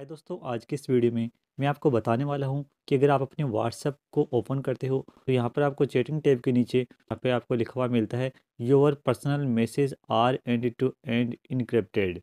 हाय दोस्तों आज के इस वीडियो में मैं आपको बताने वाला हूं कि अगर आप अपने व्हाट्सएप को ओपन करते हो तो यहां पर आपको चैटिंग टैब के नीचे यहाँ पे आपको लिखा हुआ मिलता है your personal message are end to end encrypted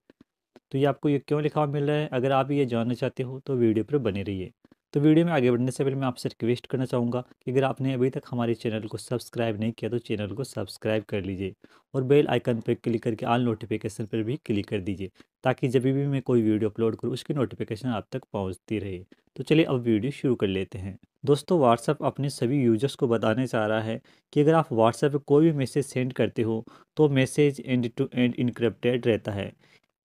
तो ये आपको ये क्यों लिखा हुआ मिल रहा है अगर आप ये जानना चाहते हो तो वीडियो पर बने रहिए तो वीडियो में आगे बढ़ने से पहले मैं आपसे रिक्वेस्ट करना चाहूँगा कि अगर आपने अभी तक हमारे चैनल को सब्सक्राइब नहीं किया तो चैनल को सब्सक्राइब कर लीजिए और बेल आइकन पर क्लिक करके ऑल नोटिफिकेशन पर भी क्लिक कर दीजिए ताकि जब भी मैं कोई वीडियो अपलोड करूँ उसकी नोटिफिकेशन आप तक पहुँचती रहे तो चलिए अब वीडियो शुरू कर लेते हैं दोस्तों व्हाट्सएप अपने सभी यूजर्स को बताने चाह रहा है कि अगर आप व्हाट्सएप पर कोई भी मैसेज सेंड करते हो तो message end to end encrypted रहता है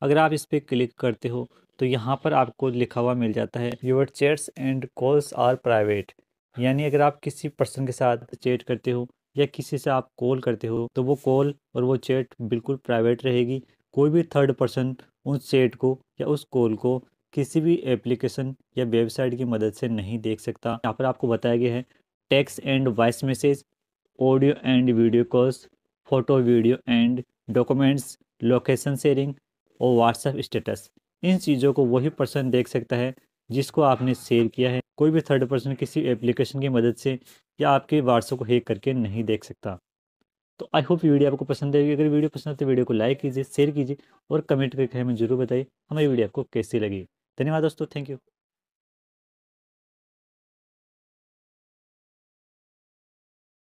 अगर आप इस पर क्लिक करते हो तो यहाँ पर आपको लिखा हुआ मिल जाता है your chats and calls are private यानी अगर आप किसी पर्सन के साथ चैट करते हो या किसी से आप कॉल करते हो तो वो कॉल और वो चैट बिल्कुल प्राइवेट रहेगी कोई भी थर्ड पर्सन उस चेट को या उस कॉल को किसी भी एप्लीकेशन या वेबसाइट की मदद से नहीं देख सकता यहाँ पर आपको बताया गया है texts and voice message audio and video calls photo video and documents location sharing और व्हाट्सएप स्टेटस इन चीज़ों को वही पर्सन देख सकता है जिसको आपने शेयर किया है कोई भी थर्ड पर्सन किसी एप्लीकेशन की मदद से या आपके व्हाट्सएप को हैक करके नहीं देख सकता तो आई होप वीडियो आपको पसंद आएगी अगर वीडियो पसंद आए तो वीडियो को लाइक कीजिए शेयर कीजिए और कमेंट करके हमें जरूर बताइए हमारी वीडियो आपको कैसी लगी धन्यवाद दोस्तों थैंक यू